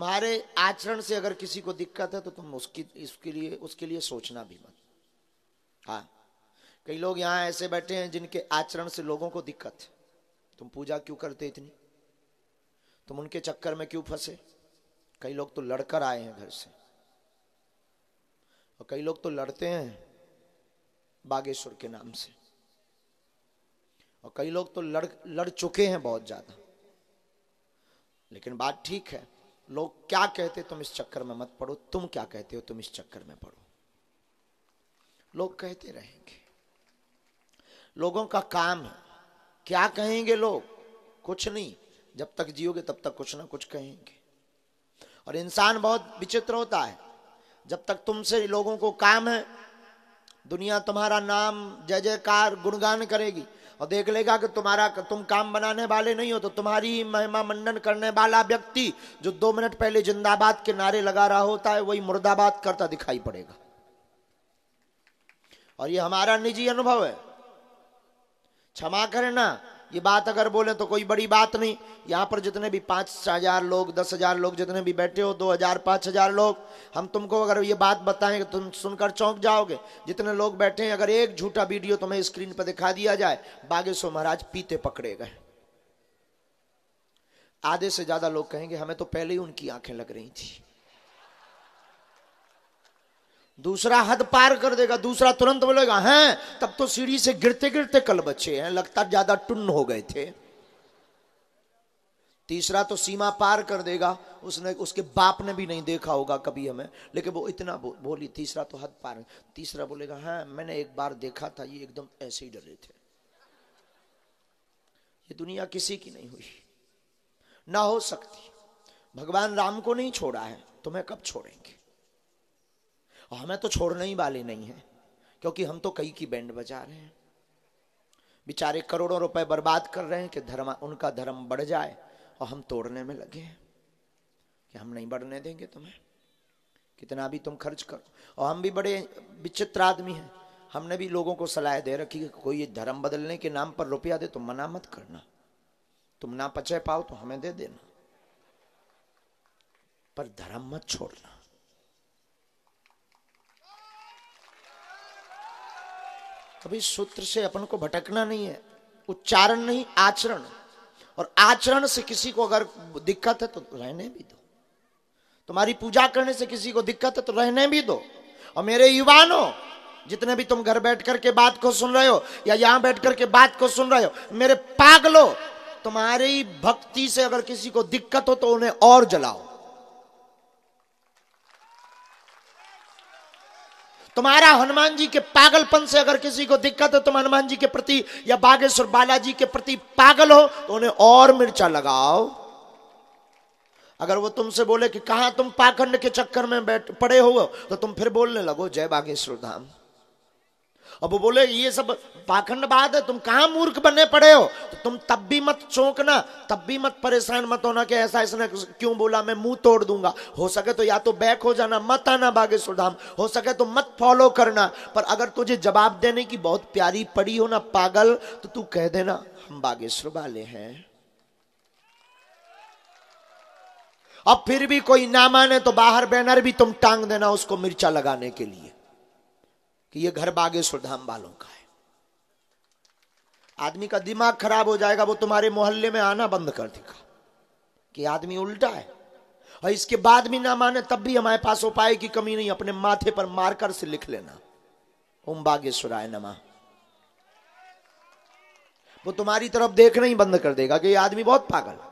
तुम्हारे आचरण से अगर किसी को दिक्कत है तो तुम उसकी इसके लिए उसके लिए सोचना भी मत हाँ कई लोग यहाँ ऐसे बैठे हैं जिनके आचरण से लोगों को दिक्कत है तुम पूजा क्यों करते इतनी तुम उनके चक्कर में क्यों फंसे कई लोग तो लड़कर आए हैं घर से और कई लोग तो लड़ते हैं बागेश्वर के नाम से और कई लोग तो लड़ लड़ चुके हैं बहुत ज्यादा लेकिन बात ठीक है लोग क्या कहते तुम इस चक्कर में मत पड़ो तुम क्या कहते हो तुम इस चक्कर में पड़ो लोग कहते रहेंगे लोगों का काम है क्या कहेंगे लोग कुछ नहीं जब तक जियोगे तब तक कुछ ना कुछ कहेंगे और इंसान बहुत विचित्र होता है जब तक तुमसे लोगों को काम है दुनिया तुम्हारा नाम जय जयकार गुणगान करेगी और देख लेगा कि तुम्हारा तुम काम बनाने वाले नहीं हो तो तुम्हारी महिमा मंडन करने वाला व्यक्ति जो दो मिनट पहले जिंदाबाद के नारे लगा रहा होता है वही मुर्दाबाद करता दिखाई पड़ेगा और ये हमारा निजी अनुभव है क्षमा करना ये बात अगर बोले तो कोई बड़ी बात नहीं यहाँ पर जितने भी पाँच हजार लोग दस हजार लोग जितने भी बैठे हो दो हजार पाँच हजार लोग हम तुमको अगर ये बात बताएं तो तुम सुनकर चौंक जाओगे जितने लोग बैठे हैं अगर एक झूठा वीडियो तुम्हें स्क्रीन पर दिखा दिया जाए बागेश्वर महाराज पीते पकड़े गए आधे से ज्यादा लोग कहेंगे हमें तो पहले ही उनकी आंखें लग रही थी दूसरा हद पार कर देगा दूसरा तुरंत बोलेगा हैं हाँ, तब तो सीढ़ी से गिरते गिरते कल बचे हैं लगता ज्यादा टुन्न हो गए थे तीसरा तो सीमा पार कर देगा उसने उसके बाप ने भी नहीं देखा होगा कभी हमें लेकिन वो इतना बो, बोली तीसरा तो हद पार तीसरा बोलेगा हाँ मैंने एक बार देखा था ये एकदम ऐसे ही डरे थे ये दुनिया किसी की नहीं हुई ना हो सकती भगवान राम को नहीं छोड़ा है तुम्हें कब छोड़ेंगे और हाँ, हमें तो छोड़ने ही वाले नहीं है क्योंकि हम तो कई की बैंड बजा रहे हैं बेचारे करोड़ों रुपए बर्बाद कर रहे हैं कि धर्म उनका धर्म बढ़ जाए और हम तोड़ने में लगे हैं कि हम नहीं बढ़ने देंगे तुम्हें कितना भी तुम खर्च करो और हम भी बड़े विचित्र आदमी हैं हमने भी लोगों को सलाह दे रखी कि कोई धर्म बदलने के नाम पर रुपया दे तो मना मत करना तुम ना पचे पाओ तो हमें दे देना पर धर्म मत छोड़ना अभी सूत्र से अपन को भटकना नहीं है उच्चारण नहीं आचरण और आचरण से किसी को अगर दिक्कत है तो रहने भी दो तुम्हारी पूजा करने से किसी को दिक्कत है तो रहने भी दो और मेरे युवानों जितने भी तुम घर बैठ करके बात को सुन रहे हो या यहां बैठ करके बात को सुन रहे हो मेरे पागलो तुम्हारी भक्ति से अगर किसी को दिक्कत हो तो उन्हें और जलाओ तुम्हारा हनुमान जी के पागलपन से अगर किसी को दिक्कत है तुम हनुमान जी के प्रति या बागेश्वर बालाजी के प्रति पागल हो तो उन्हें और मिर्चा लगाओ अगर वो तुमसे बोले कि कहा तुम पाखंड के चक्कर में बैठ पड़े हो तो तुम फिर बोलने लगो जय बागेश्वर धाम अब बोले ये सब पाखंड बाद है तुम कहा मूर्ख बने पड़े हो तो तुम तब भी मत चौंकना तब भी मत परेशान मत होना कि ऐसा इसने क्यों बोला मैं मुंह तोड़ दूंगा हो सके तो या तो बैक हो जाना मत आना बागेश्वर धाम हो सके तो मत फॉलो करना पर अगर तुझे जवाब देने की बहुत प्यारी पड़ी हो ना पागल तो तू कह देना हम बागेश्वर वाले हैं अब फिर भी कोई ना माने तो बाहर बैनर भी तुम टांग देना उसको मिर्चा लगाने के लिए कि ये घर बागेश्वर धाम वालों का है आदमी का दिमाग खराब हो जाएगा वो तुम्हारे मोहल्ले में आना बंद कर देगा कि आदमी उल्टा है और इसके बाद भी ना माने तब भी हमारे पास उपाय की कमी नहीं अपने माथे पर मारकर से लिख लेना ओम बागेश्वराय नमा वो तुम्हारी तरफ देखना ही बंद कर देगा कि ये आदमी बहुत पागल है